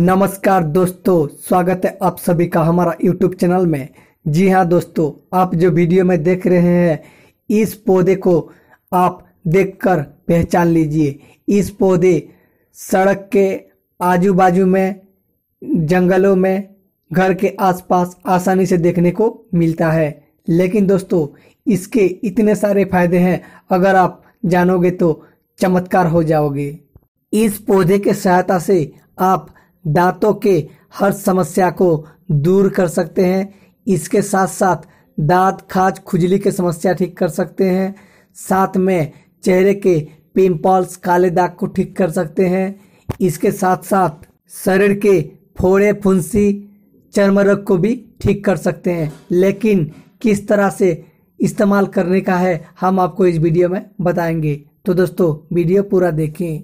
नमस्कार दोस्तों स्वागत है आप सभी का हमारा यूट्यूब चैनल में जी हाँ दोस्तों आप जो वीडियो में देख रहे हैं इस पौधे को आप देखकर पहचान लीजिए इस पौधे सड़क के आजू बाजू में जंगलों में घर के आसपास आसानी से देखने को मिलता है लेकिन दोस्तों इसके इतने सारे फायदे हैं अगर आप जानोगे तो चमत्कार हो जाओगे इस पौधे के सहायता से आप दांतों के हर समस्या को दूर कर सकते हैं इसके साथ साथ दांत खाज खुजली की समस्या ठीक कर सकते हैं साथ में चेहरे के पिंपल्स काले दाग को ठीक कर सकते हैं इसके साथ साथ शरीर के फोड़े फुंसी चर्म रोग को भी ठीक कर सकते हैं लेकिन किस तरह से इस्तेमाल करने का है हम आपको इस वीडियो में बताएंगे तो दोस्तों वीडियो पूरा देखें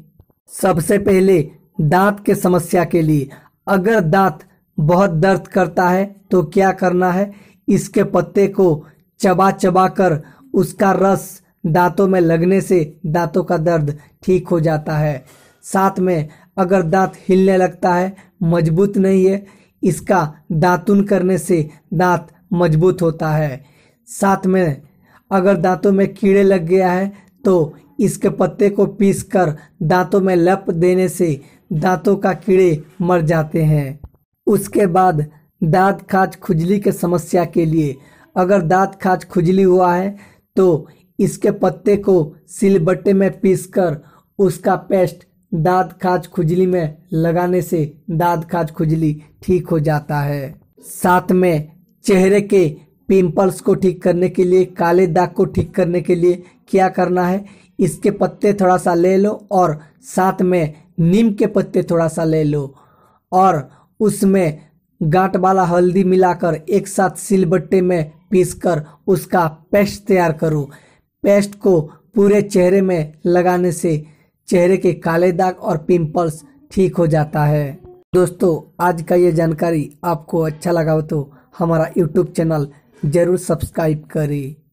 सबसे पहले दांत के समस्या के लिए अगर दांत बहुत दर्द करता है तो क्या करना है इसके पत्ते को चबा चबा कर उसका रस दांतों में लगने से दांतों का दर्द ठीक हो जाता है साथ में अगर दांत हिलने लगता है मजबूत नहीं है इसका दातुन करने से दांत मजबूत होता है साथ में अगर दांतों में कीड़े लग गया है तो इसके पत्ते को पीसकर दांतों में लप देने से दांतों का कीड़े मर जाते हैं उसके बाद दांत खाज खुजली के समस्या के लिए अगर दांत खाज खुजली हुआ है तो इसके पत्ते को सिलबट्टे में पीसकर उसका पेस्ट दांत खाज खुजली में लगाने से दांत खाज खुजली ठीक हो जाता है साथ में चेहरे के पिंपल्स को ठीक करने के लिए काले दाग को ठीक करने के लिए क्या करना है इसके पत्ते थोड़ा सा ले लो और साथ में नीम के पत्ते थोड़ा सा ले लो और उसमें गांठ वाला हल्दी मिलाकर एक साथ सिलबट्टे में पीसकर उसका पेस्ट तैयार करो पेस्ट को पूरे चेहरे में लगाने से चेहरे के काले दाग और पिंपल्स ठीक हो जाता है दोस्तों आज का ये जानकारी आपको अच्छा लगा हो तो हमारा यूट्यूब चैनल जरूर सब्सक्राइब करें